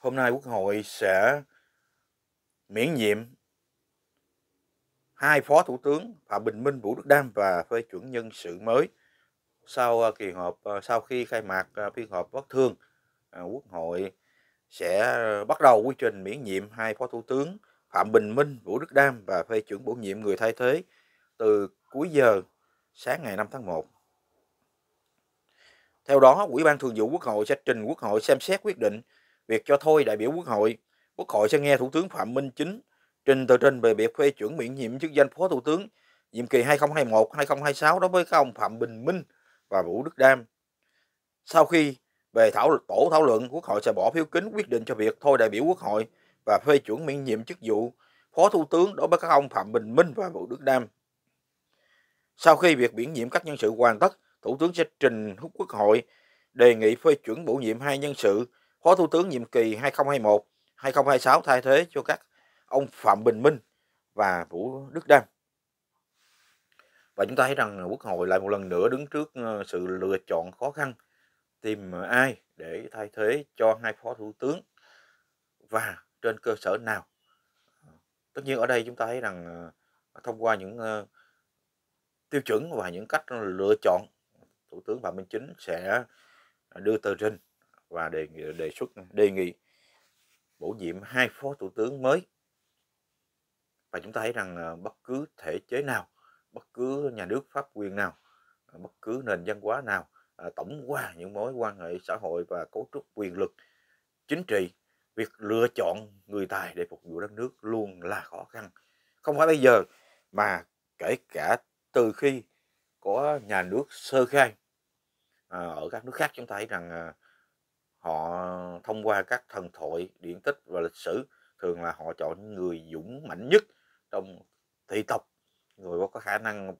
hôm nay Quốc hội sẽ miễn nhiệm hai phó thủ tướng Phạm Bình Minh Vũ Đức Đam và phê chuẩn nhân sự mới sau ờ, kỳ họp ờ, sau khi khai mạc ờ, phiên họp bất thường Quốc hội sẽ bắt đầu quy trình miễn nhiệm hai phó thủ tướng Phạm Bình Minh Vũ Đức Đam và phê chuẩn bổ nhiệm người thay thế từ cuối giờ sáng ngày 5 tháng 1. Theo đó, Ủy ban Thường vụ Quốc hội sẽ trình Quốc hội xem xét quyết định việc cho thôi đại biểu Quốc hội. Quốc hội sẽ nghe Thủ tướng Phạm Minh Chính trình tờ trình về việc phê chuẩn miễn nhiệm chức danh Phó Thủ tướng nhiệm kỳ 2021-2026 đối với các ông Phạm Bình Minh và Vũ Đức Đam. Sau khi về thảo tổ thảo luận, Quốc hội sẽ bỏ phiếu kính quyết định cho việc thôi đại biểu Quốc hội và phê chuẩn miễn nhiệm chức vụ Phó Thủ tướng đối với các ông Phạm Bình Minh và Vũ Đức Đam. Sau khi việc miễn nhiệm các nhân sự hoàn tất, Thủ tướng sẽ trình Quốc hội đề nghị phê chuẩn bổ nhiệm hai nhân sự Phó Thủ tướng nhiệm kỳ 2021-2026 thay thế cho các ông Phạm Bình Minh và Vũ Đức Đam. Và chúng ta thấy rằng Quốc hội lại một lần nữa đứng trước ờ, sự lựa chọn khó khăn tìm ai để thay thế cho hai phó thủ tướng và trên cơ sở nào. Tất nhiên ở đây chúng ta thấy rằng ờ, thông qua những ờ, tiêu chuẩn và những cách lựa chọn Thủ tướng Phạm Minh Chính sẽ đưa tờ trình và đề đề xuất đề nghị bổ nhiệm hai phó thủ tướng mới và chúng ta thấy rằng ờ, bất cứ thể chế nào bất cứ nhà nước pháp quyền nào ờ, bất cứ nền văn hóa nào ờ, tổng qua những mối quan hệ xã hội và cấu trúc quyền lực chính trị việc lựa chọn người tài để phục vụ đất nước luôn là khó khăn không phải bây giờ mà kể cả từ khi có nhà nước sơ khai ở các nước khác chúng ta thấy rằng họ thông qua các thần thoại điển tích và lịch sử thường là họ chọn những người dũng mạnh nhất trong thị tộc người có khả năng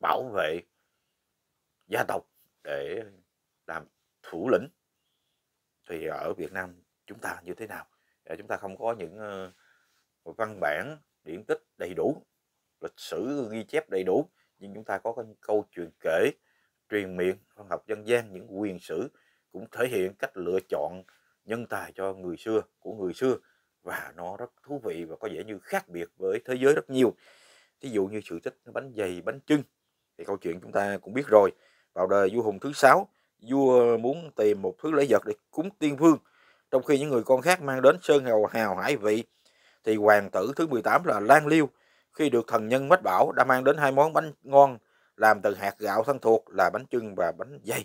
bảo vệ gia tộc để làm thủ lĩnh thì ở Việt Nam chúng ta như thế nào chúng ta không có những ờ, văn bản điển tích đầy đủ lịch sử ghi chép đầy đủ nhưng chúng ta có những câu chuyện kể truyền miệng văn học dân gian những quyền sử cũng thể hiện cách lựa chọn nhân tài cho người xưa của người xưa và nó rất thú vị và có vẻ như khác biệt với thế giới rất nhiều ví dụ như sự thích bánh dày bánh trưng thì câu chuyện chúng ta cũng biết rồi vào đời vua hùng thứ sáu vua muốn tìm một thứ lễ vật để cúng tiên vương trong khi những người con khác mang đến sơn hào hào hải vị thì hoàng tử thứ 18 là lan liêu khi được thần nhân mách bảo đã mang đến hai món bánh ngon làm từ hạt gạo thân thuộc là bánh trưng và bánh dày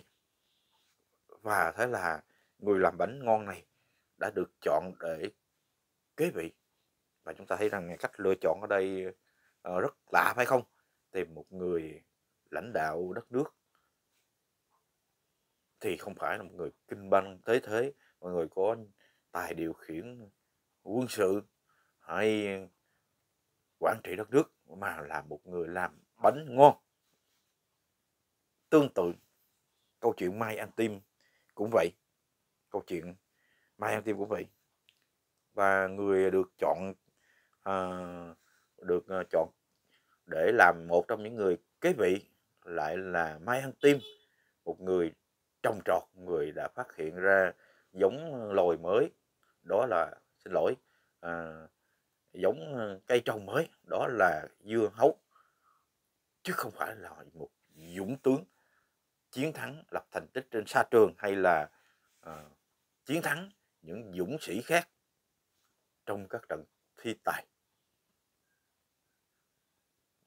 và thế là người làm bánh ngon này đã được chọn để kế vị và chúng ta thấy rằng cách lựa chọn ở đây ờ, rất lạ phải không tìm một người lãnh đạo đất nước thì không phải là một người kinh banh tế thế mọi người có tài điều khiển quân sự hay quản trị đất nước mà là một người làm bánh ngon tương tự câu chuyện mai anh tim cũng vậy câu chuyện mai ăn tim cũng vậy và người được chọn uh, được ờ, chọn để làm một trong những người kế vị lại là Mai ăn Tim, một người trồng trọt, người đã phát hiện ra giống lồi mới, đó là xin lỗi, à, giống cây trồng mới, đó là dưa hấu, chứ không phải là một dũng tướng chiến thắng lập thành tích trên sa trường hay là à, chiến thắng những dũng sĩ khác trong các trận thi tài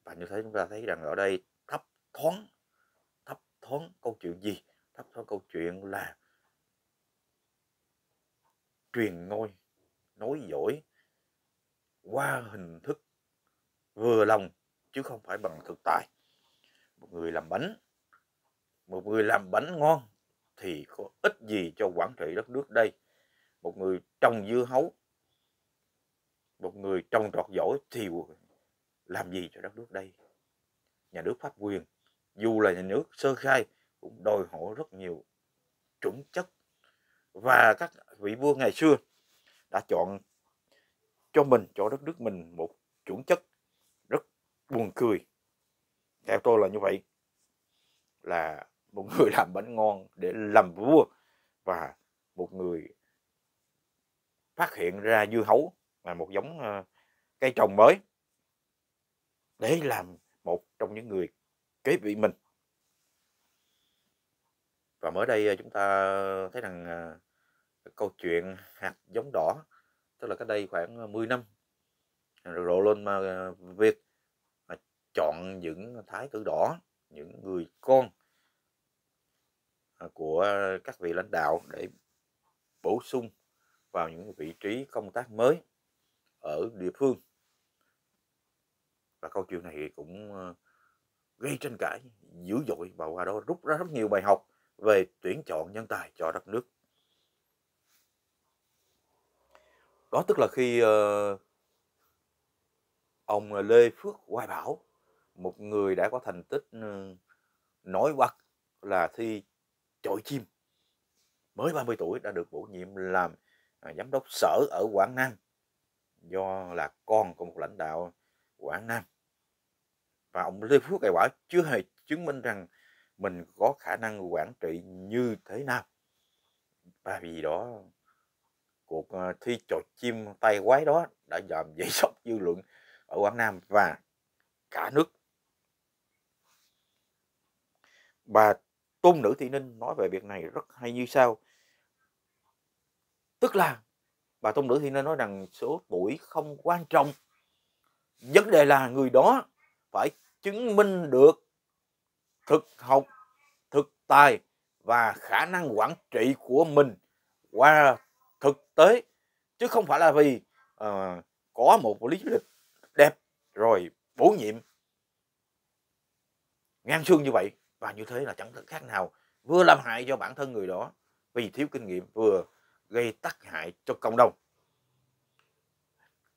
và như thế chúng ta thấy rằng ở đây thấp thoáng thấp thoáng câu chuyện gì thấp thoáng câu chuyện là truyền ngôi nói dõi qua hình thức vừa lòng chứ không phải bằng thực tài một người làm bánh một người làm bánh ngon thì có ích gì cho quản trị đất nước đây một người trồng dưa hấu một người trồng trọt giỏi thì làm gì cho đất nước đây nhà nước pháp quyền dù là nhà nước sơ khai cũng đòi hỏi rất nhiều chuẩn chất và các vị vua ngày xưa đã chọn cho mình cho đất nước mình một chuẩn chất rất buồn cười theo tôi là như vậy là một người làm bánh ngon để làm vua và một người phát hiện ra dưa hấu là một giống ờ, cây trồng mới để làm một trong những người kế vị mình và mới đây ờ, chúng ta thấy rằng ờ, câu chuyện hạt giống đỏ tức là cách đây khoảng 10 năm rộ lên mà việc mà chọn những thái tử đỏ những người con À, của các vị lãnh đạo để bổ sung vào những vị trí công tác mới ở địa phương và câu chuyện này cũng ờ, gây tranh cãi dữ dội và qua đó rút ra rất nhiều bài học về tuyển chọn nhân tài cho đất nước đó tức là khi ờ, ông Lê Phước Hoài Bảo một người đã có thành tích ừ, nổi bật là thi chọi chim mới 30 tuổi đã được bổ nhiệm làm à, giám đốc sở ở Quảng Nam do là con của một lãnh đạo Quảng Nam và ông Lê Phú Cải Bảo chưa hề chứng minh rằng mình có khả năng quản trị như thế nào và vì đó cuộc à, thi trò chim tay quái đó đã làm dậy sốc dư luận ở Quảng Nam và cả nước. Bà Tôn nữ Thị Ninh nói về việc này rất hay như sau. Tức là bà Tôn nữ Thị Ninh nói rằng số tuổi không quan trọng. Vấn đề là người đó phải chứng minh được thực học, thực tài và khả năng quản trị của mình qua thực tế chứ không phải là vì uh, có một lý lịch đẹp rồi bổ nhiệm ngang xương như vậy và như thế là chẳng khác nào vừa làm hại cho bản thân người đó vì thiếu kinh nghiệm vừa gây tác hại cho cộng đồng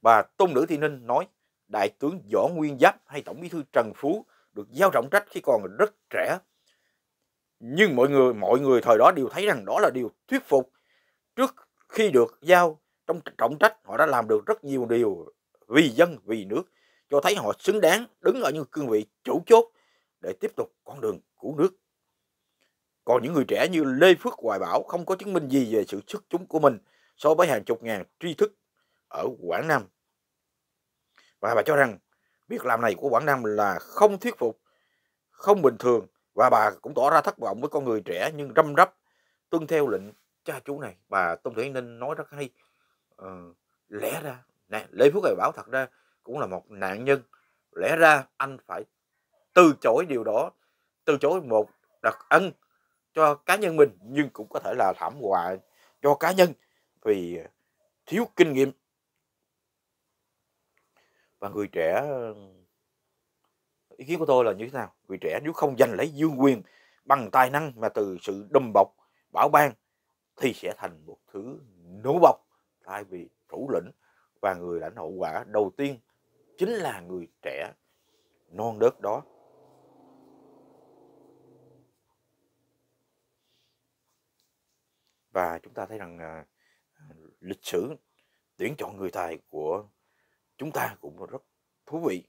bà tôn nữ thị ninh nói đại tướng võ nguyên giáp hay tổng bí thư trần phú được giao trọng trách khi còn rất trẻ nhưng mọi người mọi người thời đó đều thấy rằng đó là điều thuyết phục trước khi được giao trong trọng trách họ đã làm được rất nhiều điều vì dân vì nước cho thấy họ xứng đáng đứng ở những cương vị chủ chốt để tiếp tục con đường của nước. Còn những người trẻ như Lê Phước Hoài Bảo không có chứng minh gì về sự xuất chúng của mình so với hàng chục ngàn tri thức ở Quảng Nam. Và bà cho rằng việc làm này của Quảng Nam là không thuyết phục, không bình thường và bà cũng tỏ ra thất vọng với con người trẻ nhưng răm rắp tuân theo lệnh cha chú này. Bà Tôn Thị Ninh nói rất hay. Ờ, lẽ ra, nè, Lê Phước Hoài Bảo thật ra cũng là một nạn nhân. Lẽ ra anh phải từ chối điều đó từ chối một đặc ân cho cá nhân mình nhưng cũng có thể là thảm họa cho cá nhân vì thiếu kinh nghiệm và người trẻ ý kiến của tôi là như thế nào người trẻ nếu không giành lấy dương quyền bằng tài năng mà từ sự đùm bọc bảo ban thì sẽ thành một thứ nổ bọc thay vì thủ lĩnh và người lãnh hậu quả đầu tiên chính là người trẻ non đất đó và chúng ta thấy rằng à, à, lịch sử tuyển chọn người tài của chúng ta cũng rất thú vị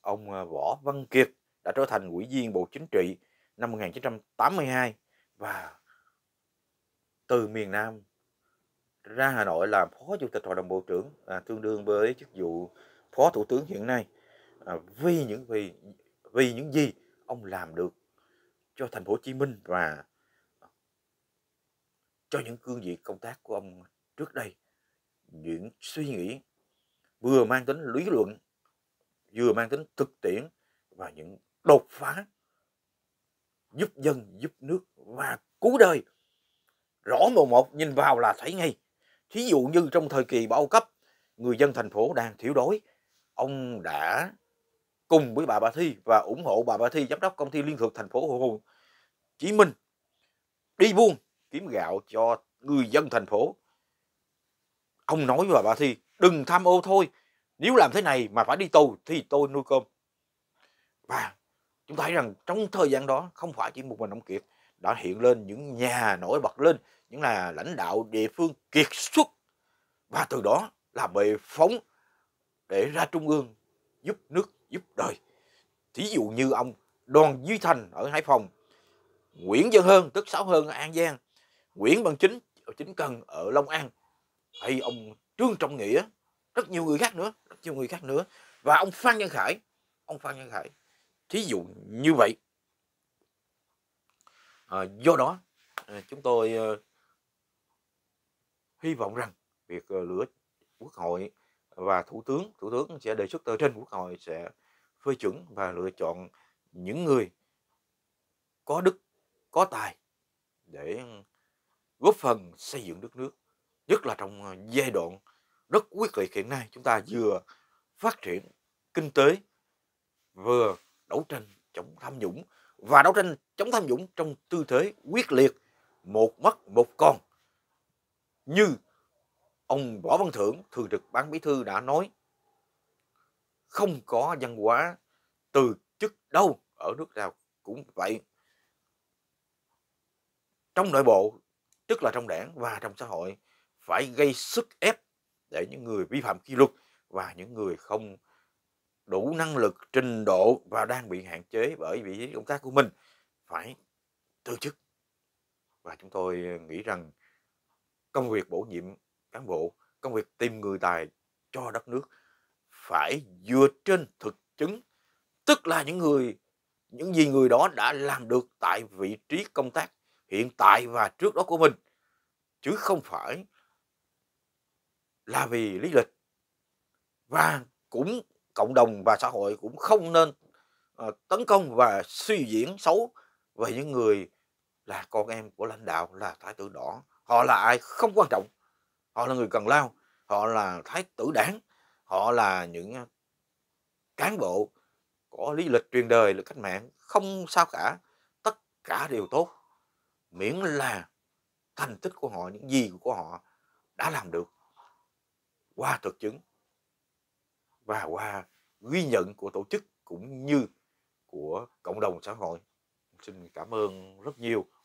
ông à, Võ Văn Kiệt đã trở thành ủy viên Bộ Chính trị năm 1982 và từ miền Nam ra Hà Nội làm Phó Chủ tịch Hội đồng Bộ trưởng à, tương đương với chức vụ Phó Thủ tướng hiện nay à, vì những vì vì những gì ông làm được cho thành phố Hồ Chí Minh và ờ, cho những cương vị công tác của ông trước đây những suy nghĩ vừa mang tính lý luận vừa mang tính thực tiễn và những đột phá giúp dân giúp nước và cứu đời rõ mồn một nhìn vào là thấy ngay thí dụ như trong thời kỳ bao cấp người dân thành phố đang thiếu đói ông đã cùng với bà Bà Thi và ủng hộ bà Bà Thi giám đốc công ty Liên Thực thành phố Hồ Chí Minh đi buôn kiếm gạo cho người dân thành phố. Ông nói với bà Bà Thi đừng tham ô thôi, nếu làm thế này mà phải đi tù thì tôi nuôi cơm. Và chúng ta thấy rằng trong thời gian đó không phải chỉ một mình ông Kiệt đã hiện lên những nhà nổi bật lên, những là lãnh đạo địa phương kiệt xuất và từ đó là bị phóng để ra trung ương giúp nước giúp đời. Thí dụ như ông Đoàn Duy Thành ở Hải Phòng, Nguyễn Dân Hơn tức Sáu Hơn ở An Giang, Nguyễn Văn Chính ở Chính Cần ở Long An, hay ông Trương Trọng Nghĩa, rất nhiều người khác nữa, rất nhiều người khác nữa và ông Phan Văn Khải, ông Phan Văn Khải. Thí dụ như vậy. À, do đó à, chúng tôi à, hy vọng rằng việc à, lửa quốc hội và thủ tướng thủ tướng sẽ đề xuất tờ trên quốc hội sẽ phê chuẩn và lựa chọn những người có đức có tài để góp phần xây dựng đất nước nhất là trong ờ, giai đoạn rất quyết liệt hiện nay chúng ta vừa phát triển kinh tế vừa đấu tranh chống tham nhũng và đấu tranh chống tham nhũng trong tư thế quyết liệt một mất một còn như ông Võ Văn Thưởng, thường trực ban bí thư đã nói không có văn hóa từ chức đâu ở nước nào cũng vậy. Trong nội bộ, tức là trong đảng và trong xã hội, phải gây sức ép để những người vi phạm kỷ luật và những người không đủ năng lực, trình độ và đang bị hạn chế bởi vị trí công tác của mình phải từ chức. Và chúng tôi nghĩ rằng công việc bổ nhiệm cán bộ, công việc tìm người tài cho đất nước phải dựa trên thực chứng, tức là những người những gì người đó đã làm được tại vị trí công tác hiện tại và trước đó của mình chứ không phải là vì lý lịch và cũng cộng đồng và xã hội cũng không nên uh, tấn công và suy diễn xấu về những người là con em của lãnh đạo là thái tử đỏ họ là ai không quan trọng họ là người Cần Lao họ là thái tử đảng họ là những cán bộ có lý lịch truyền đời là cách mạng không sao cả tất cả đều tốt miễn là thành tích của họ những gì của họ đã làm được qua thực chứng và qua ghi nhận của tổ chức cũng như của cộng đồng xã hội xin cảm ơn rất nhiều